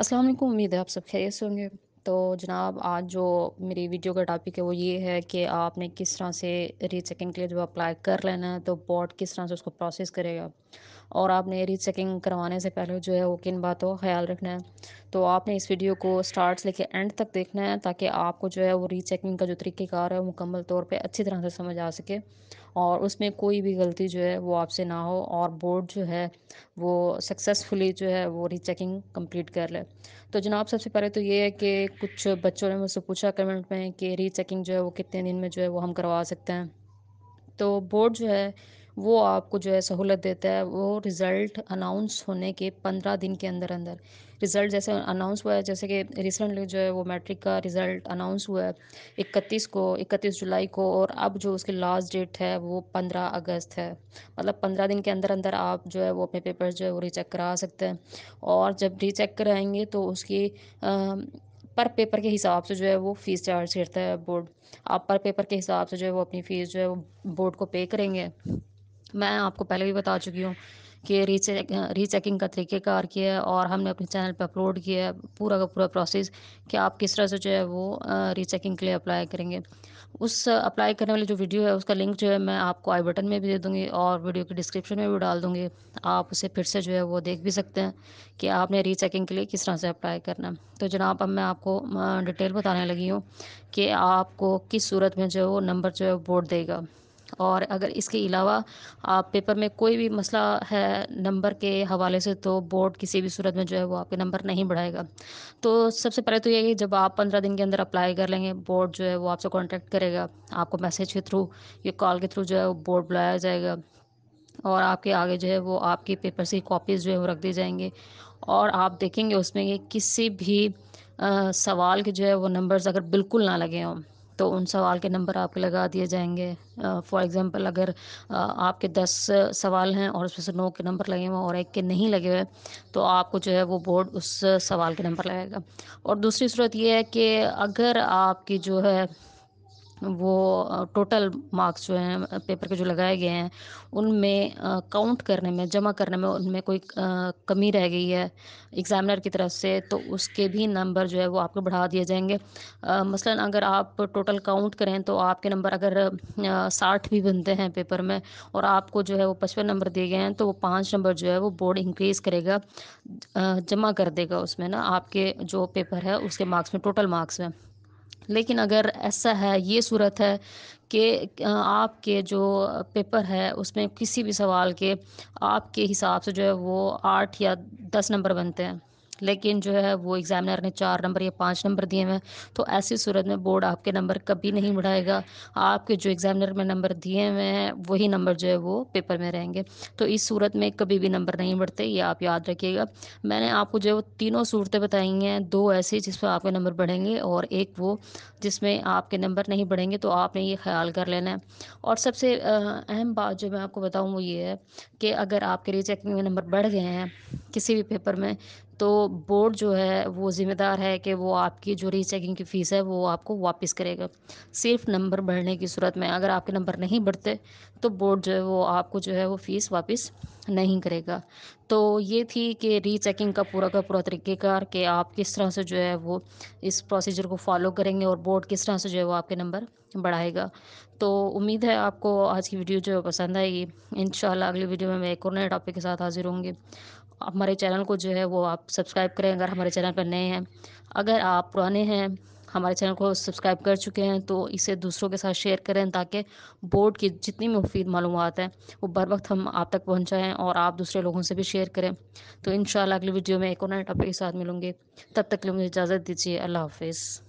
अस्सलाम वालेकुम उम्मीद है आप सब खैरियत से होंगे तो जनाब आज जो मेरी वीडियो का टॉपिक है वो ये है कि आपने किस तरह से रीचेकिंग के लिए जब अप्लाई कर लेना है तो बॉट किस तरह से उसको प्रोसेस करेगा और आपने रीचेकिंग करवाने से पहले जो है वो किन बातों का ख्याल रखना है तो आपने इस वीडियो को स्टार्ट से लेके एंड तक देखना है ताकि आपको जो है वो रीचेकिंग का जो तरीक़ेकार है मुकम्मल तौर पर अच्छी तरह से समझ आ सके और उसमें कोई भी गलती जो है वो आपसे ना हो और बोर्ड जो है वो सक्सेसफुली जो है वो रीचेकिंग कंप्लीट कर ले तो जनाब सबसे पहले तो ये है कि कुछ बच्चों ने मुझसे पूछा कमेंट में कि रीचेकिंग जो है वो कितने दिन में जो है वो हम करवा सकते हैं तो बोर्ड जो है वो आपको जो है सहूलत देता है वो रिज़ल्ट अनाउंस होने के पंद्रह दिन के अंदर अंदर रिज़ल्ट जैसे अनाउंस हुआ है जैसे कि रिसेंटली जो है वो मैट्रिक का रिज़ल्ट अनाउंस हुआ है इकतीस को इकतीस जुलाई को और अब जो उसकी लास्ट डेट है वो पंद्रह अगस्त है मतलब पंद्रह दिन के अंदर अंदर आप जो है वो अपने पेपर जो है वो रीचेक करा सकते हैं और जब रीचेक कराएंगे तो उसकी आ, पर पेपर के हिसाब से जो है वो फ़ीस चार्ज करता है बोर्ड आप पर पेपर के हिसाब से जो है वो अपनी फ़ीस जो है वो बोर्ड को पे करेंगे मैं आपको पहले भी बता चुकी हूँ कि री रीचेकिंग का तरीक़ेकार किया है और हमने अपने चैनल पर अपलोड किया है पूरा का पूरा प्रोसेस कि आप किस तरह से जो है वो रीचेकिंग के लिए अप्लाई करेंगे उस अप्लाई करने वाली जो वीडियो है उसका लिंक जो है मैं आपको आई बटन में भी दे दूँगी और वीडियो के डिस्क्रिप्शन में भी डाल दूँगी आप उसे फिर से जो है वो देख भी सकते हैं कि आपने रीचेकिंग के लिए किस तरह से अप्लाई करना है तो जनाब अब मैं आपको डिटेल बताने लगी हूँ कि आपको किस सूरत में जो है वो नंबर जो है बोर्ड देगा और अगर इसके अलावा आप पेपर में कोई भी मसला है नंबर के हवाले से तो बोर्ड किसी भी सूरत में जो है वो आपके नंबर नहीं बढ़ाएगा तो सबसे पहले तो ये कि जब आप पंद्रह दिन के अंदर अप्लाई कर लेंगे बोर्ड जो है वो आपसे कॉन्टेक्ट करेगा आपको मैसेज के थ्रू या कॉल के थ्रू जो है वो बोर्ड बुलाया जाएगा और आपके आगे जो है वो आपकी पेपर की कॉपीज़ जो है वो रख दी जाएंगे और आप देखेंगे उसमें कि किसी भी आ, सवाल के जो है वो नंबर्स अगर बिल्कुल ना लगे हों तो उन सवाल के नंबर आपके लगा दिए जाएंगे फॉर एग्ज़ाम्पल अगर आपके दस सवाल हैं और उसमें से नौ के नंबर लगे हुए और एक के नहीं लगे हुए तो आपको जो है वो बोर्ड उस सवाल के नंबर लगाएगा और दूसरी सूरत ये है कि अगर आपकी जो है वो टोटल मार्क्स जो हैं पेपर के जो लगाए गए हैं उनमें काउंट करने में जमा करने में उनमें कोई कमी रह गई है एग्ज़ामिनर की तरफ से तो उसके भी नंबर जो है वो आपको बढ़ा दिए जाएंगे मसलन अगर आप टोटल काउंट करें तो आपके नंबर अगर साठ भी बनते हैं पेपर में और आपको जो है वो पचपन नंबर दिए गए हैं तो वो पाँच नंबर जो है वो बोर्ड इंक्रीज़ करेगा जमा कर देगा उसमें ना आपके जो पेपर है उसके मार्क्स में टोटल मार्क्स में लेकिन अगर ऐसा है ये सूरत है कि आपके जो पेपर है उसमें किसी भी सवाल के आपके हिसाब से जो है वो आठ या दस नंबर बनते हैं लेकिन जो है वो एग्ज़ामिनर ने चार नंबर या पाँच नंबर दिए हैं तो ऐसी सूरत में बोर्ड आपके नंबर कभी नहीं बढ़ाएगा आपके जो एग्ज़ामिनर में नंबर दिए हुए हैं वही नंबर जो है वो पेपर में रहेंगे तो इस सूरत में कभी भी नंबर नहीं बढ़ते ये आप याद रखिएगा मैंने आपको जो है वो तीनों सूरतें बताई हैं दो ऐसी जिस पर आपके नंबर बढ़ेंगे और एक वो जिसमें आपके नंबर नहीं बढ़ेंगे तो आपने ये ख्याल कर लेना है और सबसे अहम बात जो मैं आपको बताऊँ वो ये है कि अगर आपके रिचेकिंग में नंबर बढ़ गए हैं किसी भी पेपर में तो बोर्ड जो है वो ज़िम्मेदार है कि वो आपकी जो रीचेकिंग की फ़ीस है वो आपको वापस करेगा सिर्फ नंबर बढ़ने की सूरत में अगर आपके नंबर नहीं बढ़ते तो बोर्ड जो है वो आपको जो है वो फ़ीस वापस नहीं करेगा तो ये थी कि रीचेकिंग का पूरा का पूरा तरीक़ेकार कि आप किस तरह से जो है वो इस प्रोसीजर को फॉलो करेंगे और बोर्ड किस तरह से जो है वो आपके नंबर बढ़ाएगा तो उम्मीद है आपको आज की वीडियो जो है पसंद आएगी इन अगली वीडियो में मैं एक और नए टॉपिक के साथ हाजिर होंगे हमारे चैनल को जो है वो आप सब्सक्राइब करें अगर हमारे चैनल पर नए हैं अगर आप पुराने हैं हमारे चैनल को सब्सक्राइब कर चुके हैं तो इसे दूसरों के साथ शेयर करें ताकि बोर्ड की जितनी मुफीद मालूम हैं वो बर वक्त हम आप तक पहुँचाएँ और आप दूसरे लोगों से भी शेयर करें तो इन अगली वीडियो में एक और नए टॉपिक के साथ मिलूँगी तब तक के लिए मुझे इजाज़त दीजिए अल्लाह हाफिज़